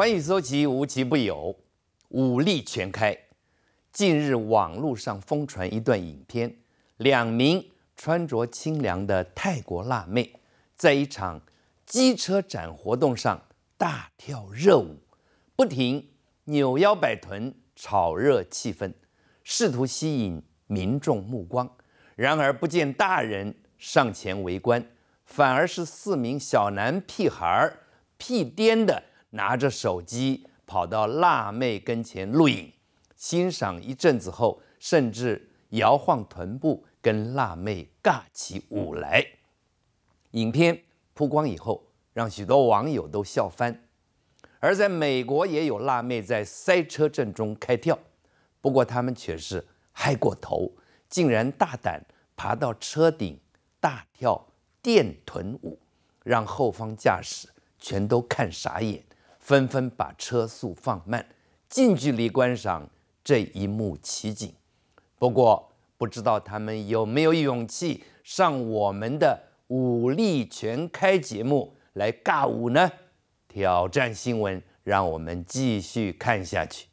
欢迎搜集无奇不有，武力全开。近日，网络上疯传一段影片，两名穿着清凉的泰国辣妹，在一场机车展活动上大跳热舞，不停扭腰摆臀，炒热气氛，试图吸引民众目光。然而，不见大人上前围观，反而是四名小男屁孩儿屁颠的。拿着手机跑到辣妹跟前录影，欣赏一阵子后，甚至摇晃臀部跟辣妹尬起舞来。影片曝光以后，让许多网友都笑翻。而在美国也有辣妹在塞车阵中开跳，不过他们却是嗨过头，竟然大胆爬到车顶大跳电臀舞，让后方驾驶全都看傻眼。纷纷把车速放慢，近距离观赏这一幕奇景。不过，不知道他们有没有勇气上我们的武力全开节目来尬舞呢？挑战新闻，让我们继续看下去。